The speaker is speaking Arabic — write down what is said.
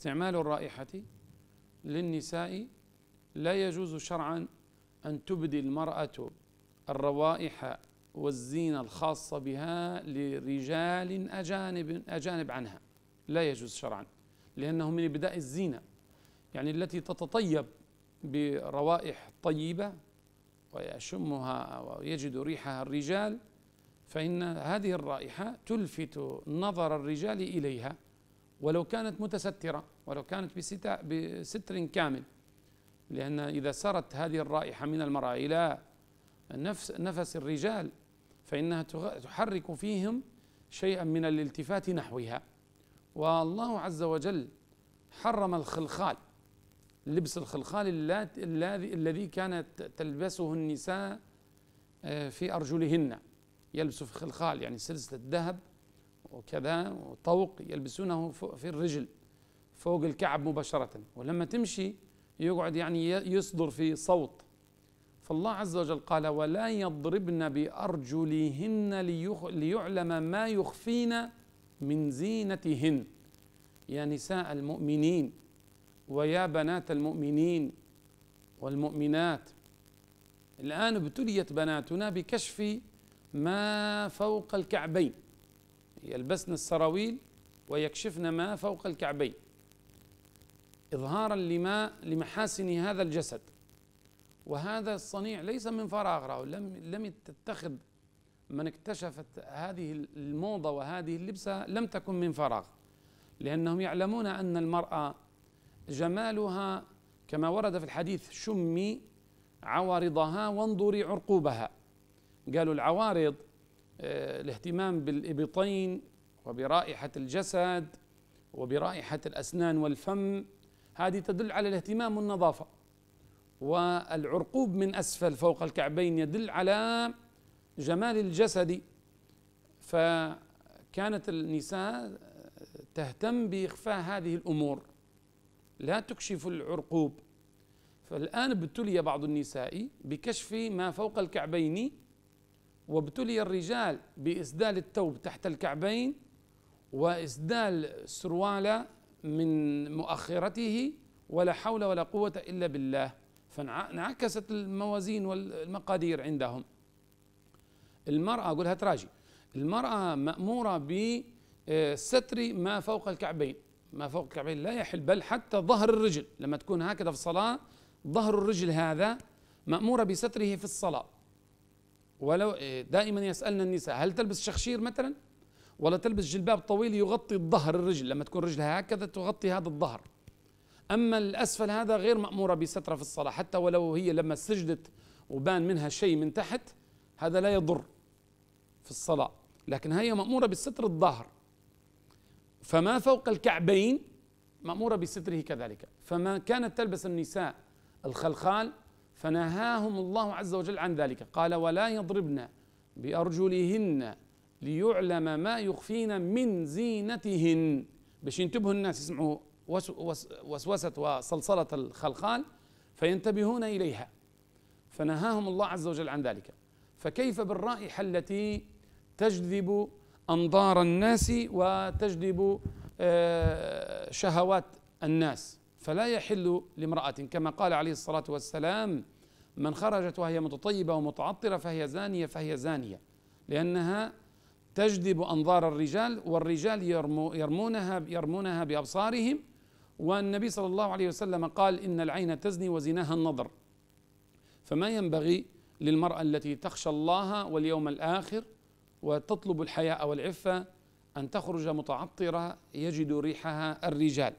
استعمال الرائحة للنساء لا يجوز شرعا أن تبدي المرأة الروائح والزينة الخاصة بها لرجال أجانب أجانب عنها لا يجوز شرعا لأنه من إبداء الزينة يعني التي تتطيب بروائح طيبة ويشمها ويجد ريحها الرجال فإن هذه الرائحة تلفت نظر الرجال إليها ولو كانت متسترة ولو كانت بستر كامل لأن إذا سرت هذه الرائحة من المرأة إلى نفس نفس الرجال فإنها تحرك فيهم شيئا من الالتفات نحوها والله عز وجل حرم الخلخال لبس الخلخال الذي الذي كانت تلبسه النساء آه، في أرجلهن يلبس في خلخال يعني سلسلة ذهب وكذا وطوق يلبسونه في الرجل فوق الكعب مباشرة ولما تمشي يقعد يعني يصدر في صوت فالله عز وجل قال ولا يضربن بأرجلهن ليعلم ما يخفين من زينتهن يا نساء المؤمنين ويا بنات المؤمنين والمؤمنات الآن ابتليت بناتنا بكشف ما فوق الكعبين يلبسن السراويل ويكشفن ما فوق الكعبين إظهارا لما لمحاسن هذا الجسد وهذا الصنيع ليس من فراغ رأو لم لم تتخذ من اكتشفت هذه الموضة وهذه اللبسة لم تكن من فراغ لأنهم يعلمون أن المرأة جمالها كما ورد في الحديث شمي عوارضها وانظري عرقوبها قالوا العوارض آه، الاهتمام بالإبطين وبرائحة الجسد وبرائحة الأسنان والفم هذه تدل على الاهتمام والنظافة والعرقوب من أسفل فوق الكعبين يدل على جمال الجسد فكانت النساء تهتم بإخفاء هذه الأمور لا تكشف العرقوب فالآن ابتلي بعض النساء بكشف ما فوق الكعبين وابتلي الرجال بإسدال التوب تحت الكعبين وإسدال سروال من مؤخرته ولا حول ولا قوة إلا بالله فانعكست الموازين والمقادير عندهم المرأة أقولها تراجي المرأة مأمورة بستر ما فوق الكعبين ما فوق الكعبين لا يحل بل حتى ظهر الرجل لما تكون هكذا في الصلاة ظهر الرجل هذا مأمورة بستره في الصلاة ولو دائما يسالنا النساء هل تلبس شخشير مثلا ولا تلبس جلباب طويل يغطي الظهر الرجل لما تكون رجلها هكذا تغطي هذا الظهر اما الاسفل هذا غير ماموره بستره في الصلاه حتى ولو هي لما سجدت وبان منها شيء من تحت هذا لا يضر في الصلاه لكن هي ماموره بستر الظهر فما فوق الكعبين ماموره بستره كذلك فما كانت تلبس النساء الخلخال فنهاهم الله عز وجل عن ذلك قال ولا يضربن بأرجلهن ليعلم ما يخفين من زينتهن باش ينتبهوا الناس يسمعوا وسوسة وصلصلة الخلخال فينتبهون إليها فنهاهم الله عز وجل عن ذلك فكيف بالرائحة التي تجذب أنظار الناس وتجذب آه، شهوات الناس فلا يحل لامرأة كما قال عليه الصلاة والسلام من خرجت وهي متطيبة ومتعطرة فهي زانية فهي زانية لأنها تجذب أنظار الرجال والرجال يرمو يرمونها يرمونها بأبصارهم والنبي صلى الله عليه وسلم قال إن العين تزني وزناها النظر فما ينبغي للمرأة التي تخشى الله واليوم الآخر وتطلب الحياء والعفة أن تخرج متعطرة يجد ريحها الرجال